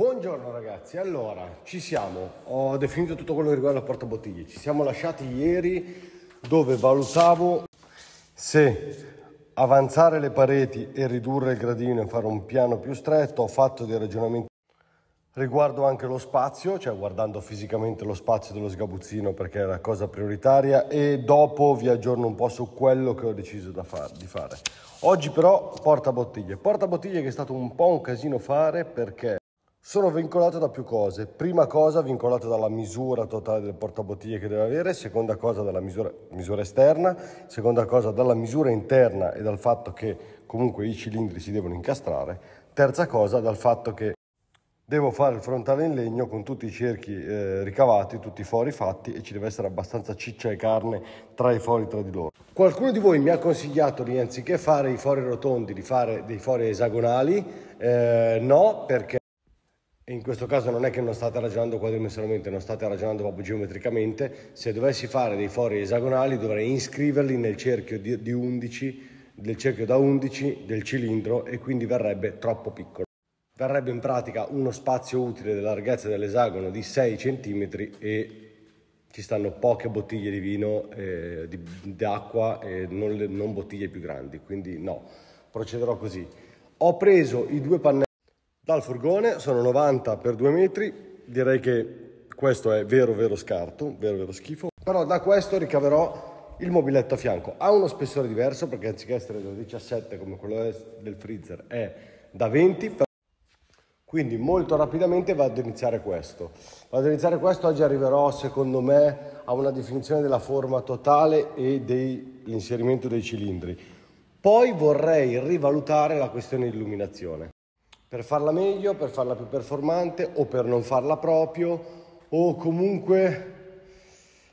Buongiorno ragazzi, allora ci siamo, ho definito tutto quello che riguarda il portabottiglie, ci siamo lasciati ieri dove valutavo se avanzare le pareti e ridurre il gradino e fare un piano più stretto, ho fatto dei ragionamenti riguardo anche lo spazio, cioè guardando fisicamente lo spazio dello sgabuzzino perché è la cosa prioritaria e dopo vi aggiorno un po' su quello che ho deciso far, di fare. Oggi però portabottiglie, portabottiglie che è stato un po' un casino fare perché sono vincolato da più cose. Prima cosa, vincolato dalla misura totale del portabottiglie che deve avere, seconda cosa dalla misura, misura, esterna, seconda cosa dalla misura interna e dal fatto che comunque i cilindri si devono incastrare, terza cosa dal fatto che devo fare il frontale in legno con tutti i cerchi eh, ricavati, tutti i fori fatti e ci deve essere abbastanza ciccia e carne tra i fori tra di loro. Qualcuno di voi mi ha consigliato di anziché fare i fori rotondi, di fare dei fori esagonali, eh, no perché in questo caso non è che non state ragionando quadrimensionalmente, non state ragionando proprio geometricamente, se dovessi fare dei fori esagonali dovrei inscriverli nel cerchio di, di 11, del cerchio da 11 del cilindro e quindi verrebbe troppo piccolo. Verrebbe in pratica uno spazio utile della larghezza dell'esagono di 6 cm e ci stanno poche bottiglie di vino, eh, d'acqua e non, non bottiglie più grandi, quindi no, procederò così. Ho preso i due pannelli dal furgone sono 90 per 2 metri, direi che questo è vero vero scarto, vero vero schifo. Però da questo ricaverò il mobiletto a fianco. Ha uno spessore diverso perché anziché essere da 17 come quello del freezer è da 20. Quindi molto rapidamente vado ad iniziare questo. Vado ad iniziare questo, oggi arriverò secondo me a una definizione della forma totale e dell'inserimento dei cilindri. Poi vorrei rivalutare la questione di illuminazione per farla meglio, per farla più performante o per non farla proprio o comunque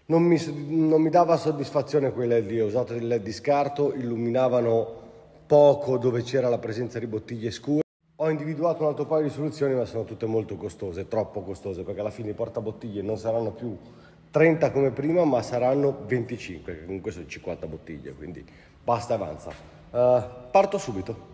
non mi, non mi dava soddisfazione quei LED, ho usato dei LED di scarto, illuminavano poco dove c'era la presenza di bottiglie scure. Ho individuato un altro paio di soluzioni ma sono tutte molto costose, troppo costose perché alla fine i portabottiglie non saranno più 30 come prima ma saranno 25, comunque sono 50 bottiglie, quindi basta avanza. Uh, parto subito.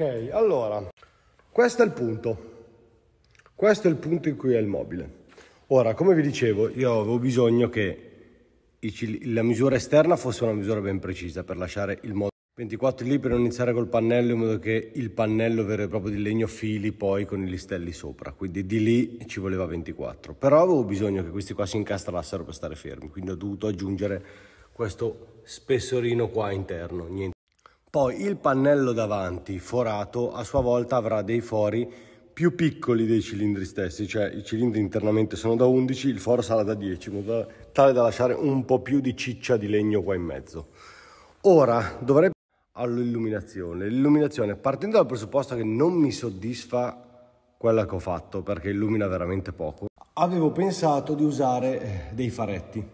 Ok, allora, questo è il punto. Questo è il punto in cui è il mobile. Ora, come vi dicevo, io avevo bisogno che la misura esterna fosse una misura ben precisa per lasciare il modo 24 lì per non iniziare col pannello in modo che il pannello vero e proprio di legno fili poi con i listelli sopra quindi di lì ci voleva 24 però avevo bisogno che questi qua si incastrassero per stare fermi quindi ho dovuto aggiungere questo spessorino qua interno Niente. Poi il pannello davanti, forato, a sua volta avrà dei fori più piccoli dei cilindri stessi, cioè i cilindri internamente sono da 11, il foro sarà da 10, in modo tale da lasciare un po' più di ciccia di legno qua in mezzo. Ora dovrebbe all'illuminazione. L'illuminazione, partendo dal presupposto che non mi soddisfa quella che ho fatto, perché illumina veramente poco, avevo pensato di usare eh, dei faretti,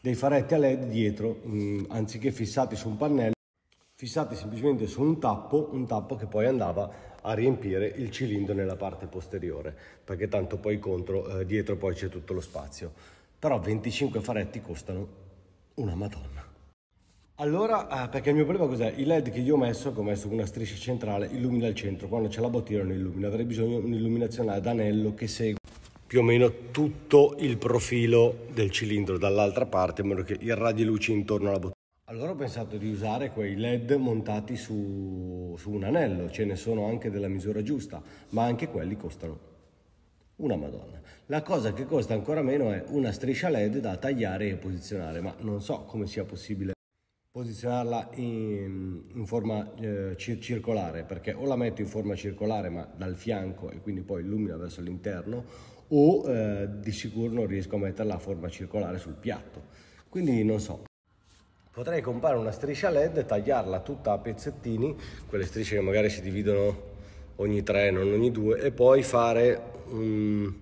dei faretti a led dietro, mm, anziché fissati su un pannello, fissati semplicemente su un tappo, un tappo che poi andava a riempire il cilindro nella parte posteriore, perché tanto poi contro, eh, dietro poi c'è tutto lo spazio. Però 25 faretti costano una madonna. Allora, eh, perché il mio problema cos'è? Il LED che io ho messo, che ho messo con una striscia centrale, illumina il centro, quando c'è la bottiglia non illumina, avrei bisogno di un'illuminazione ad anello che segue più o meno tutto il profilo del cilindro dall'altra parte, a meno che il radioluce intorno alla bottiglia allora ho pensato di usare quei LED montati su, su, un anello, ce ne sono anche della misura giusta, ma anche quelli costano una madonna. La cosa che costa ancora meno è una striscia LED da tagliare e posizionare, ma non so come sia possibile posizionarla in, in forma eh, circolare, perché o la metto in forma circolare ma dal fianco e quindi poi illumina verso l'interno, o eh, di sicuro non riesco a metterla a forma circolare sul piatto. Quindi non so. Potrei comprare una striscia LED, tagliarla tutta a pezzettini, quelle strisce che magari si dividono ogni tre, non ogni due, e poi fare um,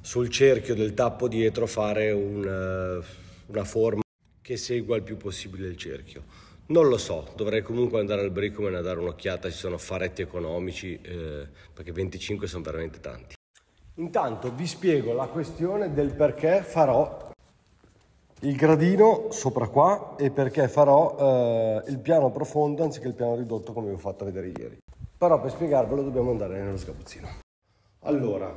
sul cerchio del tappo dietro fare un, eh, una forma che segua il più possibile il cerchio. Non lo so, dovrei comunque andare al Bricoman a dare un'occhiata, ci sono faretti economici, eh, perché 25 sono veramente tanti. Intanto vi spiego la questione del perché farò il gradino sopra qua e perché farò eh, il piano profondo anziché il piano ridotto come vi ho fatto vedere ieri. Però per spiegarvelo dobbiamo andare nello sgabuzzino. Allora,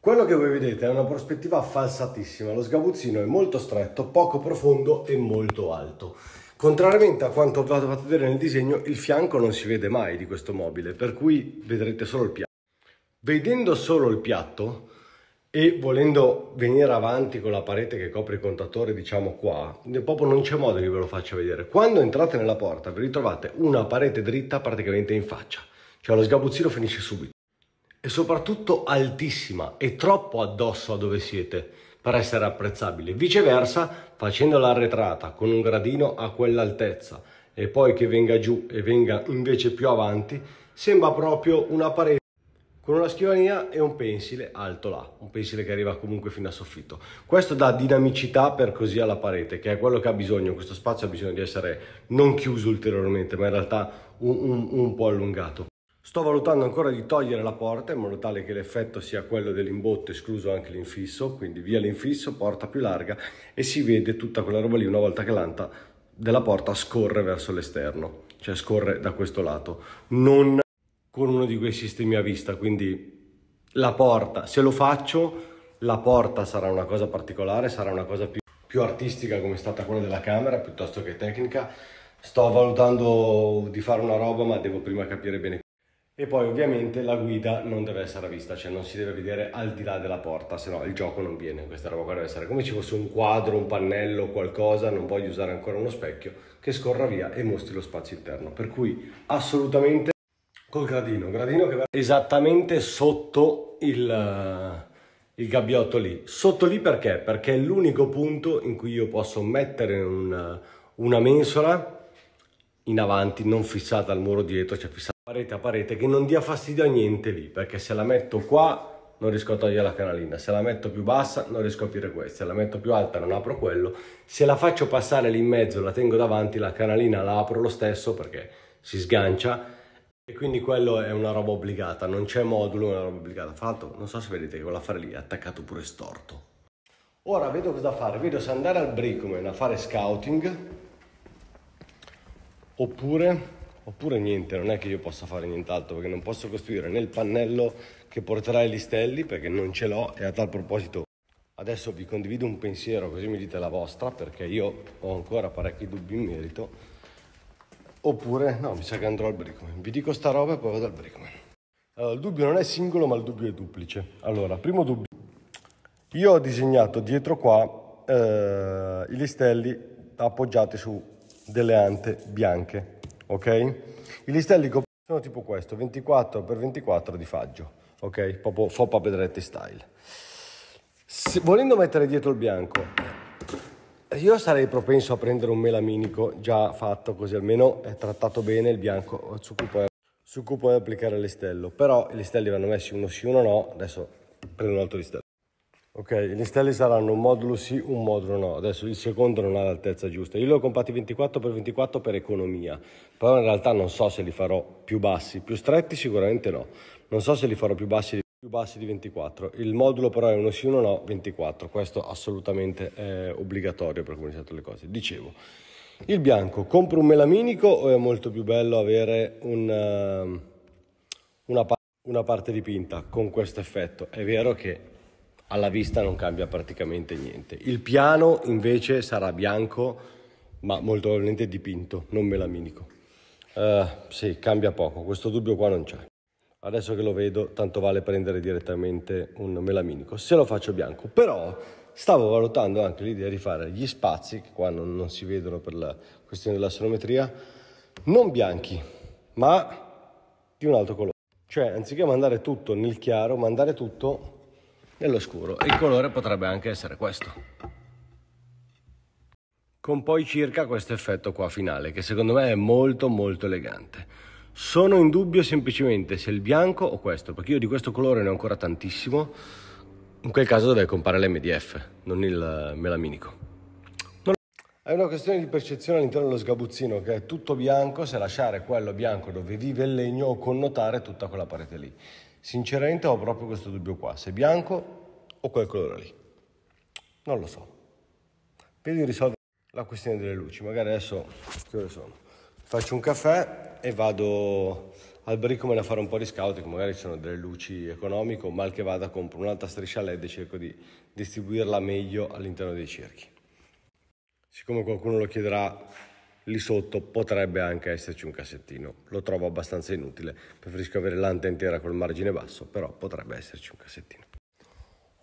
quello che voi vedete è una prospettiva falsatissima, lo sgabuzzino è molto stretto, poco profondo e molto alto. Contrariamente a quanto ho fatto vedere nel disegno, il fianco non si vede mai di questo mobile, per cui vedrete solo il piatto. Vedendo solo il piatto, e volendo venire avanti con la parete che copre il contatore, diciamo qua, proprio non c'è modo che ve lo faccia vedere. Quando entrate nella porta vi ritrovate una parete dritta praticamente in faccia, cioè lo sgabuzzino finisce subito. E soprattutto altissima e troppo addosso a dove siete per essere apprezzabile. Viceversa, facendo l'arretrata con un gradino a quell'altezza e poi che venga giù e venga invece più avanti, sembra proprio una parete con una scrivania e un pensile alto là, un pensile che arriva comunque fino a soffitto. Questo dà dinamicità per così alla parete, che è quello che ha bisogno, questo spazio ha bisogno di essere non chiuso ulteriormente, ma in realtà un, un, un po' allungato. Sto valutando ancora di togliere la porta in modo tale che l'effetto sia quello dell'imbotto, escluso anche l'infisso, quindi via l'infisso, porta più larga e si vede tutta quella roba lì una volta che l'anta della porta scorre verso l'esterno, cioè scorre da questo lato. Non con uno di quei sistemi a vista, quindi la porta, se lo faccio, la porta sarà una cosa particolare, sarà una cosa più, più artistica come è stata quella della camera piuttosto che tecnica. Sto valutando di fare una roba, ma devo prima capire bene. E poi ovviamente la guida non deve essere a vista, cioè non si deve vedere al di là della porta, se no il gioco non viene, questa roba qua deve essere come ci fosse un quadro, un pannello, qualcosa, non voglio usare ancora uno specchio, che scorra via e mostri lo spazio interno. Per cui assolutamente... Col gradino, gradino che va esattamente sotto il, eh, il gabbiotto lì. Sotto lì perché? Perché è l'unico punto in cui io posso mettere una, eh, una mensola in avanti, non fissata al muro dietro, cioè fissata parete a parete, che non dia fastidio a niente lì, perché se la metto qua non riesco a togliere la canalina, se la metto più bassa non riesco a aprire questa, se la metto più alta non apro quello, se la faccio passare lì in mezzo, la tengo davanti, la canalina la apro lo stesso perché si sgancia, e quindi quello è una roba obbligata, non c'è modulo, è una roba obbligata. Fra l'altro, non so se vedete che quell'affare lì è attaccato pure storto. Ora vedo cosa fare, vedo se andare al Brickman a fare scouting oppure, oppure niente, non è che io possa fare nient'altro perché non posso costruire né il pannello che porterà i listelli perché non ce l'ho e a tal proposito adesso vi condivido un pensiero così mi dite la vostra perché io ho ancora parecchi dubbi in merito Oppure, no, mi sa che andrò al Brickman. Vi dico sta roba e poi vado al Brickman. Allora, il dubbio non è singolo, ma il dubbio è duplice. Allora, primo dubbio. Io ho disegnato dietro qua eh, i listelli appoggiati su delle ante bianche, ok? I listelli sono tipo questo, 24x24 di faggio, ok? Proprio foppa pedretti style. Se, volendo mettere dietro il bianco, io sarei propenso a prendere un melaminico già fatto, così almeno è trattato bene il bianco su cui puoi, su cui puoi applicare l'estello. Però gli stelli vanno messi uno sì, uno no. Adesso prendo un altro di stello. Ok, gli stelli saranno un modulo sì, un modulo no. Adesso il secondo non ha l'altezza giusta. Io li ho comprati 24x24 per economia. Però in realtà non so se li farò più bassi. Più stretti sicuramente no. Non so se li farò più bassi più bassi di 24. Il modulo però è uno sì, uno no, 24. Questo assolutamente è obbligatorio per come sono state le cose. Dicevo, il bianco, compro un melaminico o è molto più bello avere un, ehm, una, una parte dipinta con questo effetto? È vero che alla vista non cambia praticamente niente. Il piano invece sarà bianco, ma molto probabilmente dipinto, non melaminico. Uh, sì, cambia poco, questo dubbio qua non c'è. Adesso che lo vedo, tanto vale prendere direttamente un melaminico, se lo faccio bianco. Però stavo valutando anche l'idea di fare gli spazi, che qua non, non si vedono per la questione della sonometria, non bianchi, ma di un altro colore. Cioè, anziché mandare tutto nel chiaro, mandare tutto nello scuro. E il colore potrebbe anche essere questo. Con poi circa questo effetto qua finale, che secondo me è molto molto elegante. Sono in dubbio semplicemente se il bianco o questo, perché io di questo colore ne ho ancora tantissimo. In quel caso deve comprare l'MDF, non il eh, melaminico. Non... È una questione di percezione all'interno dello sgabuzzino, che è tutto bianco, se lasciare quello bianco dove vive il legno o connotare tutta quella parete lì. Sinceramente ho proprio questo dubbio qua, se bianco o quel colore lì. Non lo so. Vedi risolvere la questione delle luci, magari adesso che ore sono? faccio un caffè e vado al Bricoman a fare un po' di scouting, magari ci sono delle luci economiche, mal che vada compro un'altra striscia LED e cerco di distribuirla meglio all'interno dei cerchi. Siccome qualcuno lo chiederà lì sotto potrebbe anche esserci un cassettino, lo trovo abbastanza inutile, preferisco avere l'anta intera col margine basso, però potrebbe esserci un cassettino.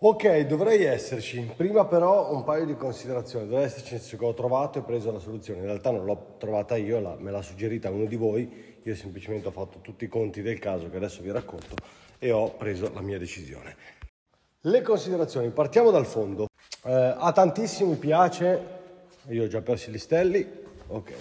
Ok, dovrei esserci. Prima però un paio di considerazioni. Dovrei esserci nel senso che ho trovato e preso la soluzione. In realtà non l'ho trovata io, la, me l'ha suggerita uno di voi. Io semplicemente ho fatto tutti i conti del caso che adesso vi racconto e ho preso la mia decisione. Le considerazioni, partiamo dal fondo. Eh, a tantissimi piace, io ho già perso gli stelli, ok.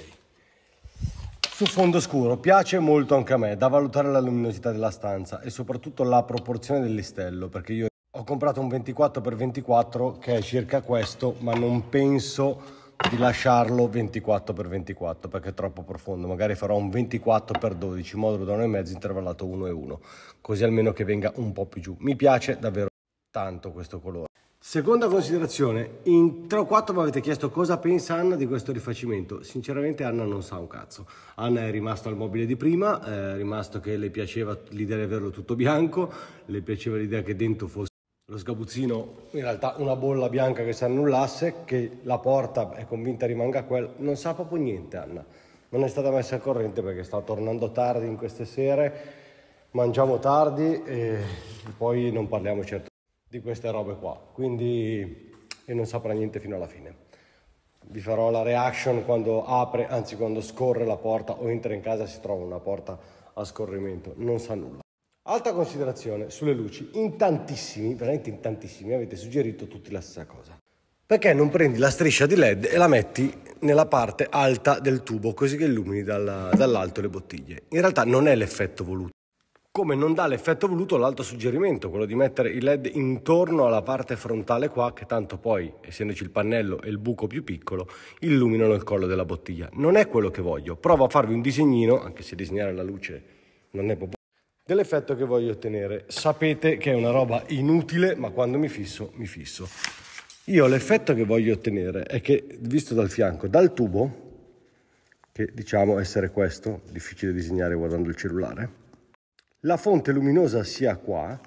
Su fondo scuro, piace molto anche a me, da valutare la luminosità della stanza e soprattutto la proporzione del listello, perché io ho comprato un 24x24 che è circa questo, ma non penso di lasciarlo 24x24 perché è troppo profondo magari farò un 24x12 modulo da 1,5 intervallato 1 e 1 così almeno che venga un po' più giù mi piace davvero tanto questo colore seconda considerazione in 3 o 4 mi avete chiesto cosa pensa Anna di questo rifacimento sinceramente Anna non sa un cazzo Anna è rimasta al mobile di prima è eh, rimasto che le piaceva l'idea di averlo tutto bianco le piaceva l'idea che dentro fosse lo sgabuzzino, in realtà una bolla bianca che si annullasse, che la porta è convinta rimanga quella, non sa proprio niente Anna, non è stata messa al corrente perché sta tornando tardi in queste sere, mangiamo tardi e poi non parliamo certo di queste robe qua, quindi e non saprà niente fino alla fine. Vi farò la reaction quando apre, anzi quando scorre la porta o entra in casa si trova una porta a scorrimento, non sa nulla. Altra considerazione sulle luci. In tantissimi, veramente in tantissimi, avete suggerito tutti la stessa cosa. Perché non prendi la striscia di LED e la metti nella parte alta del tubo così che illumini dalla, dall'alto le bottiglie? In realtà non è l'effetto voluto. Come non dà l'effetto voluto l'altro suggerimento, quello di mettere i LED intorno alla parte frontale qua, che tanto poi, essendoci il pannello e il buco più piccolo, illuminano il collo della bottiglia. Non è quello che voglio. Provo a farvi un disegnino, anche se disegnare la luce non è popolare dell'effetto che voglio ottenere. Sapete che è una roba inutile, ma quando mi fisso, mi fisso. Io l'effetto che voglio ottenere è che, visto dal fianco, dal tubo, che diciamo essere questo, difficile disegnare guardando il cellulare, la fonte luminosa sia qua,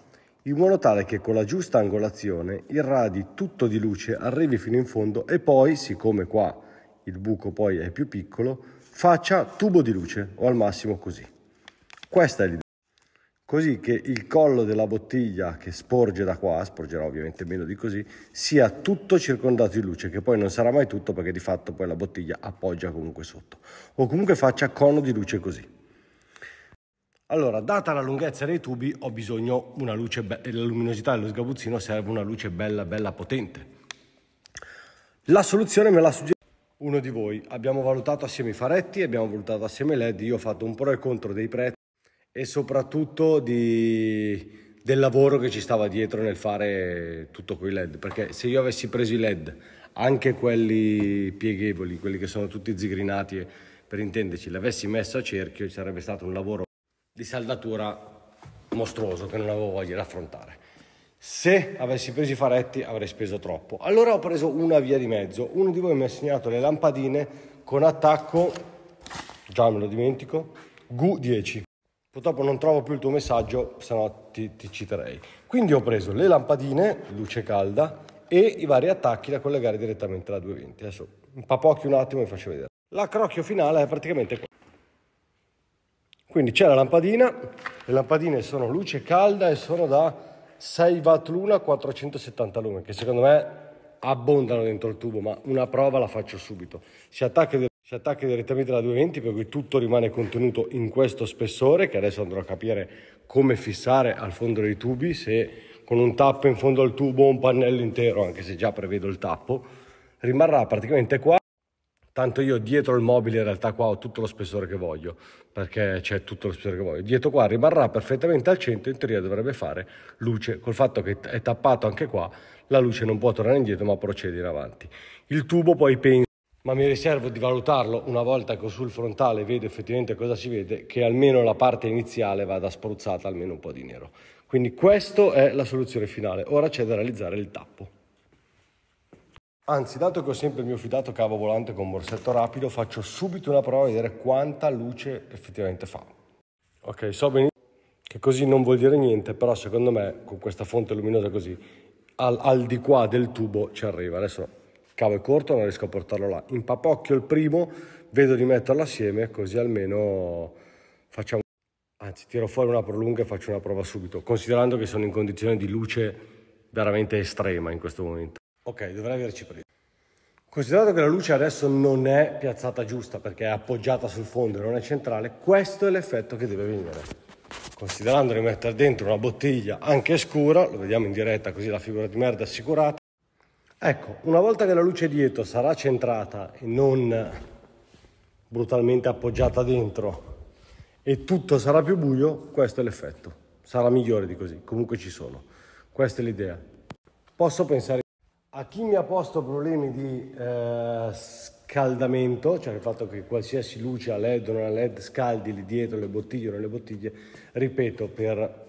in modo tale che con la giusta angolazione irradi tutto di luce, arrivi fino in fondo e poi, siccome qua il buco poi è più piccolo, faccia tubo di luce o al massimo così. Questa è l'idea così che il collo della bottiglia che sporge da qua, sporgerà ovviamente meno di così, sia tutto circondato di luce, che poi non sarà mai tutto perché di fatto poi la bottiglia appoggia comunque sotto, o comunque faccia cono di luce così. Allora, data la lunghezza dei tubi, ho bisogno una luce, la luminosità dello sgabuzzino serve una luce bella, bella potente. La soluzione me l'ha suggerita uno di voi. Abbiamo valutato assieme i faretti, abbiamo valutato assieme i LED, io ho fatto un pro e contro dei prezzi e soprattutto di, del lavoro che ci stava dietro nel fare tutto quei LED, perché se io avessi preso i LED, anche quelli pieghevoli, quelli che sono tutti zigrinati, per intenderci, l'avessi messo a cerchio, ci sarebbe stato un lavoro di saldatura mostruoso che non avevo voglia di affrontare. Se avessi preso i faretti avrei speso troppo. Allora ho preso una via di mezzo. Uno di voi mi ha segnato le lampadine con attacco, già me lo dimentico, GU10. Purtroppo non trovo più il tuo messaggio, se no ti, ti citerei. Quindi ho preso le lampadine, luce calda, e i vari attacchi da collegare direttamente alla 220. Adesso un papocchio un attimo e vi faccio vedere. La crocchio finale è praticamente qua. Quindi c'è la lampadina, le lampadine sono luce calda e sono da 6 watt l'una, 470 lume, che secondo me abbondano dentro il tubo, ma una prova la faccio subito. Si attacca si attacca direttamente alla 220 per cui tutto rimane contenuto in questo spessore che adesso andrò a capire come fissare al fondo dei tubi se con un tappo in fondo al tubo o un pannello intero anche se già prevedo il tappo rimarrà praticamente qua tanto io dietro il mobile in realtà qua ho tutto lo spessore che voglio perché c'è tutto lo spessore che voglio dietro qua rimarrà perfettamente al centro in teoria dovrebbe fare luce col fatto che è tappato anche qua la luce non può tornare indietro ma procede in avanti il tubo poi pensa ma mi riservo di valutarlo una volta che ho sul frontale vedo effettivamente cosa si vede, che almeno la parte iniziale vada spruzzata almeno un po' di nero. Quindi questa è la soluzione finale, ora c'è da realizzare il tappo. Anzi, dato che ho sempre il mio fidato cavo volante con borsetto rapido, faccio subito una prova a vedere quanta luce effettivamente fa. Ok, so benissimo che così non vuol dire niente, però secondo me con questa fonte luminosa così, al, al di qua del tubo ci arriva. Adesso cavo è corto, non riesco a portarlo là. In papocchio il primo, vedo di metterlo assieme così almeno facciamo... Anzi, tiro fuori una prolunga e faccio una prova subito, considerando che sono in condizione di luce veramente estrema in questo momento. Ok, dovrei averci preso. Considerato che la luce adesso non è piazzata giusta perché è appoggiata sul fondo e non è centrale, questo è l'effetto che deve venire. Considerando di mettere dentro una bottiglia anche scura, lo vediamo in diretta così la figura di merda è assicurata, Ecco, una volta che la luce dietro sarà centrata e non brutalmente appoggiata dentro e tutto sarà più buio, questo è l'effetto. Sarà migliore di così, comunque ci sono. Questa è l'idea. Posso pensare a chi mi ha posto problemi di eh, scaldamento, cioè il fatto che qualsiasi luce a LED o non a LED scaldi lì dietro le bottiglie o non le bottiglie, ripeto per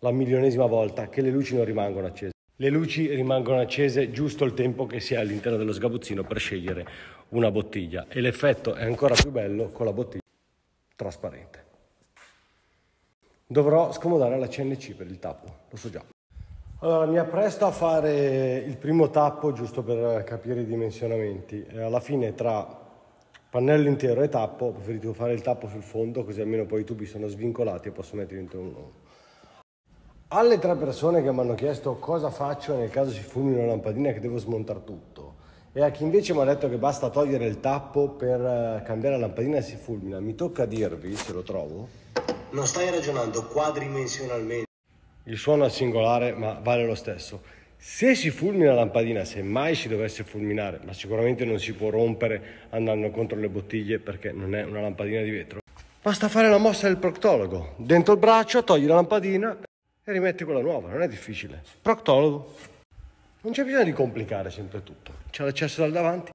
la milionesima volta che le luci non rimangono accese. Le luci rimangono accese giusto il tempo che si è all'interno dello sgabuzzino per scegliere una bottiglia e l'effetto è ancora più bello con la bottiglia trasparente. Dovrò scomodare la CNC per il tappo, lo so già. Allora, mi appresto a fare il primo tappo giusto per capire i dimensionamenti. Alla fine tra pannello intero e tappo, ho preferito fare il tappo sul fondo così almeno poi i tubi sono svincolati e posso mettere dentro uno alle tre persone che mi hanno chiesto cosa faccio nel caso si fulmini una lampadina che devo smontare tutto e a chi invece mi ha detto che basta togliere il tappo per eh, cambiare la lampadina e si fulmina, mi tocca dirvi, se lo trovo, non stai ragionando quadrimensionalmente. Il suono è singolare, ma vale lo stesso. Se si fulmina la lampadina, se mai si dovesse fulminare, ma sicuramente non si può rompere andando contro le bottiglie perché non è una lampadina di vetro, basta fare la mossa del proctologo. Dentro il braccio, togli la lampadina, e rimetti quella nuova, non è difficile. Proctologo. Non c'è bisogno di complicare sempre tutto. C'è l'accesso dal davanti,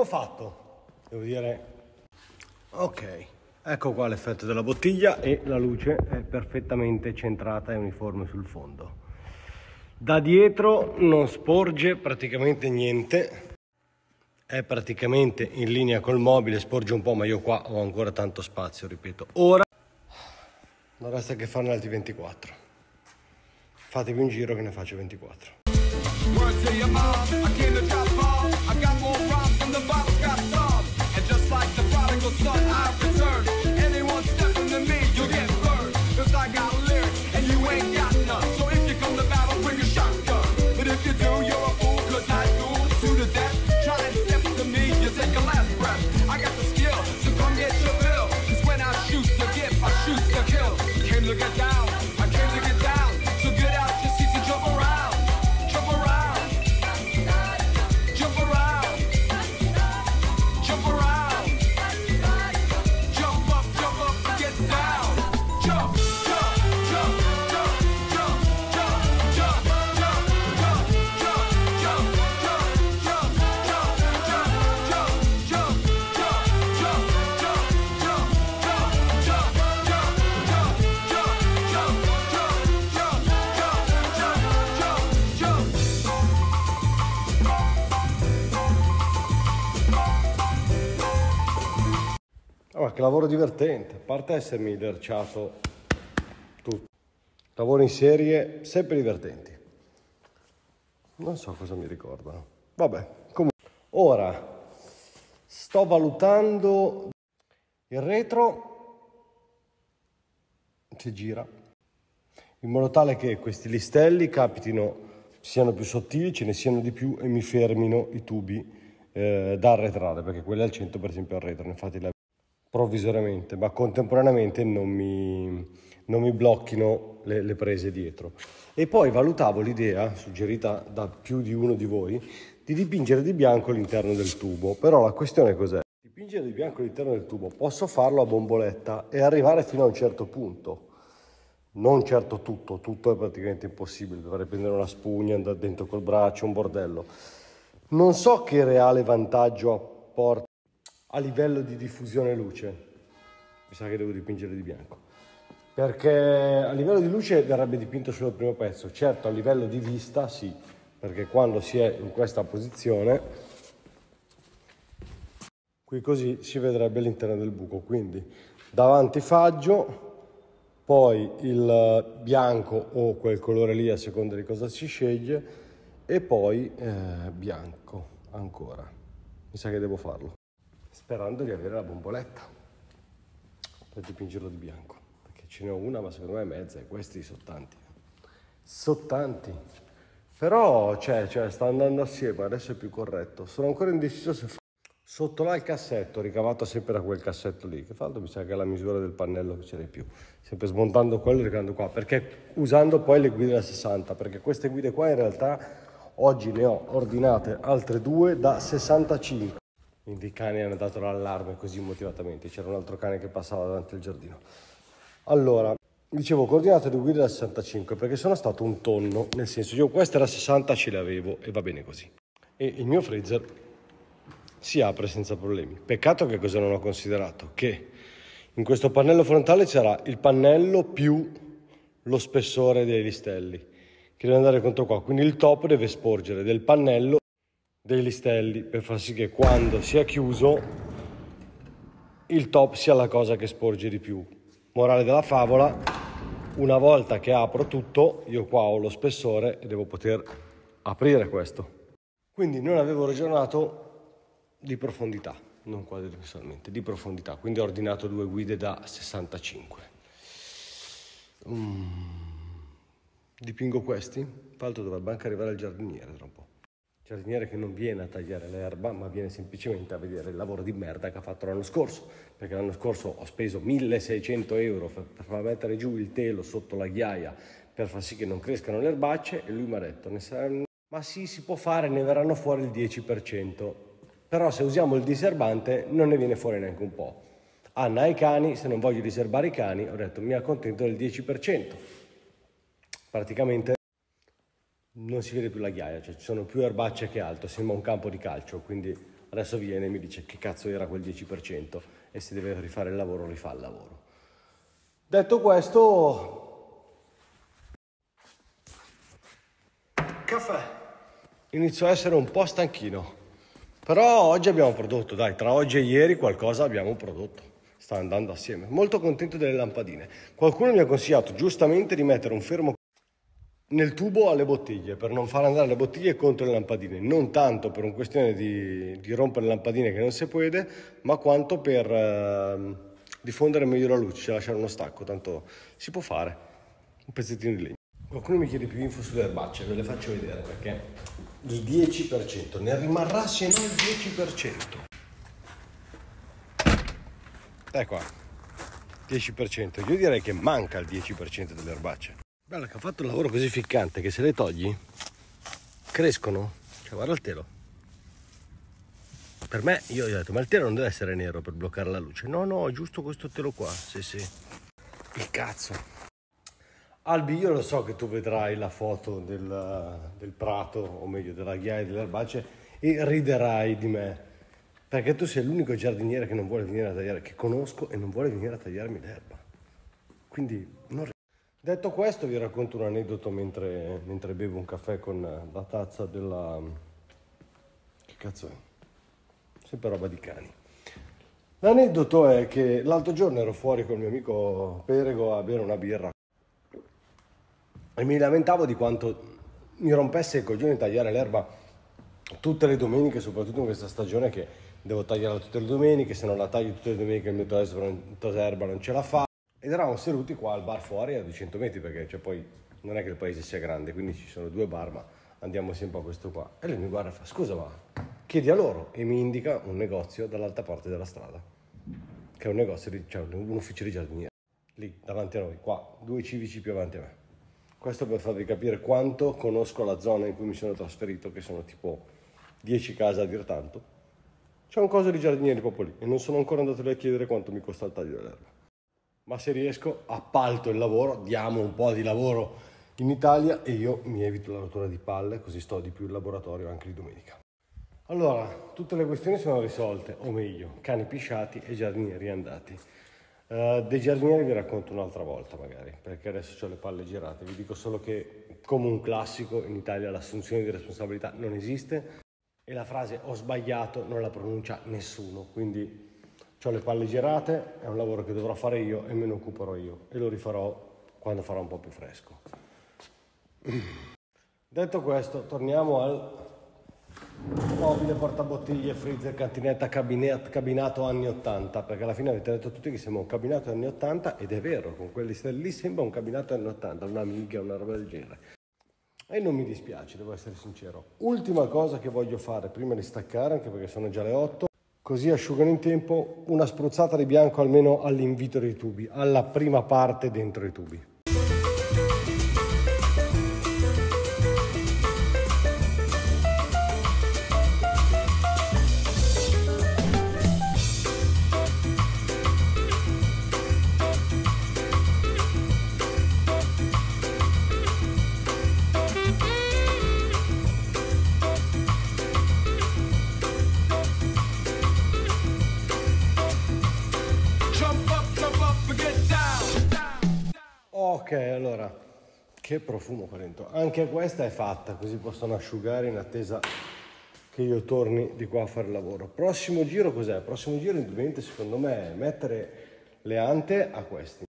primo fatto, devo dire, ok, ecco qua l'effetto della bottiglia e la luce è perfettamente centrata e uniforme sul fondo. Da dietro non sporge praticamente niente, è praticamente in linea col mobile, sporge un po', ma io qua ho ancora tanto spazio, ripeto. Ora non resta che farne altri 24. Fatevi un giro che ne faccio 24. lavoro divertente, a parte essermi lerciato tutto. Lavori in serie sempre divertenti. Non so cosa mi ricordano. Vabbè, comunque. Ora sto valutando il retro si gira in modo tale che questi listelli capitino siano più sottili, ce ne siano di più e mi fermino i tubi eh, da arretrare perché quelli al centro per esempio arretrano infatti la provvisoriamente, ma contemporaneamente non mi, non mi blocchino le, le, prese dietro. E poi valutavo l'idea, suggerita da più di uno di voi, di dipingere di bianco l'interno del tubo. Però la questione cos'è? Dipingere di bianco l'interno del tubo posso farlo a bomboletta e arrivare fino a un certo punto. Non certo tutto, tutto è praticamente impossibile, dovrei prendere una spugna, andare dentro col braccio, un bordello. Non so che reale vantaggio apporta a livello di diffusione luce. Mi sa che devo dipingere di bianco. Perché a livello di luce verrebbe dipinto solo il primo pezzo, certo a livello di vista sì, perché quando si è in questa posizione, qui così si vedrebbe l'interno del buco, quindi davanti faggio, poi il bianco o quel colore lì a seconda di cosa si sceglie e poi eh, bianco ancora. Mi sa che devo farlo sperando di avere la bomboletta per dipingerlo di bianco, perché ce ne ho una ma secondo me è mezza e questi sono tanti. Sono tanti. Però cioè, cioè, sta andando assieme, adesso è più corretto. Sono ancora indeciso se fa... Sotto là il cassetto, ricavato sempre da quel cassetto lì, che fa mi sa che è la misura del pannello che ce di più. Sempre smontando quello e ricavando qua, perché usando poi le guide da 60, perché queste guide qua in realtà oggi ne ho ordinate altre due da 65. Quindi i cani hanno dato l'allarme così motivatamente. C'era un altro cane che passava davanti al giardino. Allora, dicevo coordinate di guida da 65 perché sono stato un tonno, nel senso io questa era 60 ce l'avevo e va bene così. E il mio freezer si apre senza problemi. Peccato che cosa non ho considerato? Che in questo pannello frontale c'era il pannello più lo spessore dei listelli che deve andare contro qua, quindi il top deve sporgere del pannello dei listelli per far sì che quando sia chiuso il top sia la cosa che sporge di più. Morale della favola, una volta che apro tutto, io qua ho lo spessore e devo poter aprire questo. Quindi non avevo ragionato di profondità, non quadrimensionalmente, di profondità, quindi ho ordinato due guide da 65. Mm. Dipingo questi? Tra l'altro dovrebbe anche arrivare il giardiniere tra un po' giardiniere che non viene a tagliare l'erba, ma viene semplicemente a vedere il lavoro di merda che ha fatto l'anno scorso, perché l'anno scorso ho speso 1600 euro per, far mettere giù il telo sotto la ghiaia per far sì che non crescano le erbacce e lui mi ha detto, ma sì, si può fare, ne verranno fuori il 10%, però se usiamo il diserbante non ne viene fuori neanche un po'. Anna ha i cani, se non voglio diserbare i cani, ho detto mi accontento del 10%. Praticamente non si vede più la ghiaia, cioè ci sono più erbacce che altro, sembra un campo di calcio, quindi adesso viene e mi dice che cazzo era quel 10% e se deve rifare il lavoro rifà il lavoro. Detto questo... Caffè. Inizio a essere un po' stanchino, però oggi abbiamo prodotto, dai, tra oggi e ieri qualcosa abbiamo prodotto sta andando assieme. Molto contento delle lampadine. Qualcuno mi ha consigliato giustamente di mettere un fermo nel tubo alle bottiglie per non far andare le bottiglie contro le lampadine, non tanto per una questione di, di rompere le lampadine che non si può, ma quanto per eh, diffondere meglio la luce, lasciare uno stacco, tanto si può fare un pezzettino di legno. Qualcuno mi chiede più info sulle erbacce, ve le faccio vedere perché il 10% ne rimarrà se non il 10%. Ecco qua, 10%. Io direi che manca il 10% delle erbacce. Guarda che ha fatto un lavoro così ficcante che se le togli crescono. Cioè, guarda il telo. Per me, io gli ho detto, ma il telo non deve essere nero per bloccare la luce. No, no, è giusto questo telo qua. Sì, sì. Il cazzo. Albi, io lo so che tu vedrai la foto del, del prato, o meglio della ghiaia e delle erbacee, e riderai di me, perché tu sei l'unico giardiniere che non vuole venire a tagliare, che conosco e non vuole venire a tagliarmi l'erba. Quindi non Detto questo vi racconto un aneddoto mentre, mentre bevo un caffè con la tazza della... Che cazzo è? Sempre roba di cani. L'aneddoto è che l'altro giorno ero fuori con il mio amico Perego a bere una birra e mi lamentavo di quanto mi rompesse il coglione tagliare l'erba tutte le domeniche, soprattutto in questa stagione che devo tagliarla tutte le domeniche, se non la taglio tutte le domeniche il mio traserba non ce la fa ed eravamo seduti qua al bar fuori a 200 metri perché cioè, poi non è che il paese sia grande, quindi ci sono due bar ma andiamo sempre a questo qua. E lui mi guarda e fa scusa ma chiedi a loro e mi indica un negozio dall'altra parte della strada, che è un negozio, di, cioè un ufficio di giardiniera, lì davanti a noi, qua, due civici più avanti a me. Questo per farvi capire quanto conosco la zona in cui mi sono trasferito, che sono tipo 10 case a dir tanto. C'è un coso di giardinieri proprio lì e non sono ancora andato lì a chiedere quanto mi costa il taglio dell'erba ma se riesco appalto il lavoro, diamo un po' di lavoro in Italia e io mi evito la rottura di palle così sto di più in laboratorio anche di domenica. Allora, tutte le questioni sono risolte, o meglio, cani pisciati e giardinieri andati. Uh, dei giardinieri vi racconto un'altra volta magari, perché adesso ho le palle girate. Vi dico solo che come un classico in Italia l'assunzione di responsabilità non esiste e la frase ho sbagliato non la pronuncia nessuno, quindi ho le palle girate, è un lavoro che dovrò fare io e me ne occuperò io e lo rifarò quando farà un po' più fresco. Detto questo, torniamo al mobile portabottiglie, freezer, cantinetta, cabinet, cabinato anni 80, perché alla fine avete detto tutti che siamo un cabinato anni 80 ed è vero, con quelli lì sembra un cabinato anni 80, una un'amiga, una roba del genere. E non mi dispiace, devo essere sincero. Ultima cosa che voglio fare prima di staccare, anche perché sono già le 8, così asciugano in tempo una spruzzata di bianco almeno all'invito dei tubi, alla prima parte dentro i tubi. profumo qua dentro. Anche questa è fatta, così possono asciugare in attesa che io torni di qua a fare il lavoro. Prossimo giro cos'è? Prossimo giro indubbiamente secondo me è mettere le ante a questi.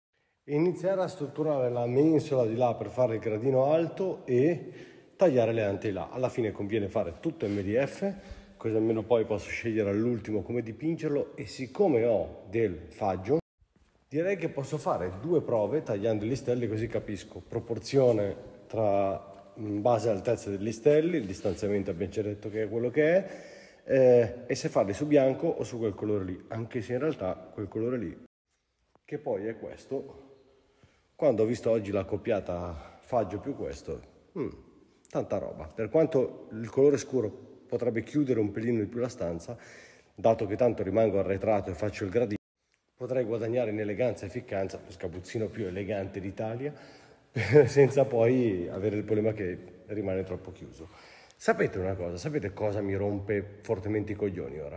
Iniziare a strutturare la mensola di là per fare il gradino alto e tagliare le ante là. Alla fine conviene fare tutto MDF, così almeno poi posso scegliere all'ultimo come dipingerlo e siccome ho del faggio Direi che posso fare due prove tagliando gli stelli così capisco proporzione tra mm, base e altezza degli stelli, il distanziamento abbiamo già detto che è quello che è, eh, e se farli su bianco o su quel colore lì, anche se in realtà quel colore lì, che poi è questo, quando ho visto oggi la coppiata faggio più questo, mh, mm, tanta roba. Per quanto il colore scuro potrebbe chiudere un pelino di più la stanza, dato che tanto rimango arretrato e faccio il gradino, potrei guadagnare in eleganza e ficcanza, lo scapuzzino più elegante d'Italia, senza poi avere il problema che rimane troppo chiuso. Sapete una cosa, sapete cosa mi rompe fortemente i coglioni ora?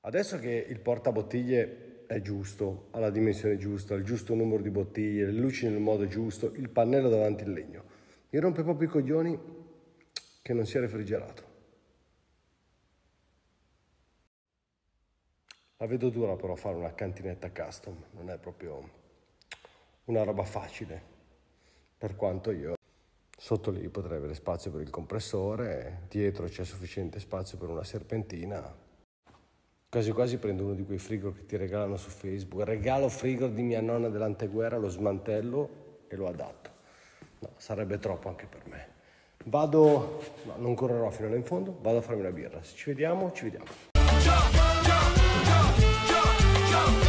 Adesso che il portabottiglie è giusto, ha la dimensione giusta, il giusto numero di bottiglie, le luci nel modo giusto, il pannello davanti al legno, mi rompe proprio i coglioni che non sia refrigerato. La vedo dura però fare una cantinetta custom, non è proprio una roba facile, per quanto io sotto lì potrei avere spazio per il compressore, dietro c'è sufficiente spazio per una serpentina, Quasi quasi prendo uno di quei frigo che ti regalano su Facebook. Regalo frigo di mia nonna dell'anteguerra, lo smantello e lo adatto. No, sarebbe troppo anche per me. Vado, no, non correrò fino all'infondo, vado a farmi una birra. ci vediamo, ci vediamo. go.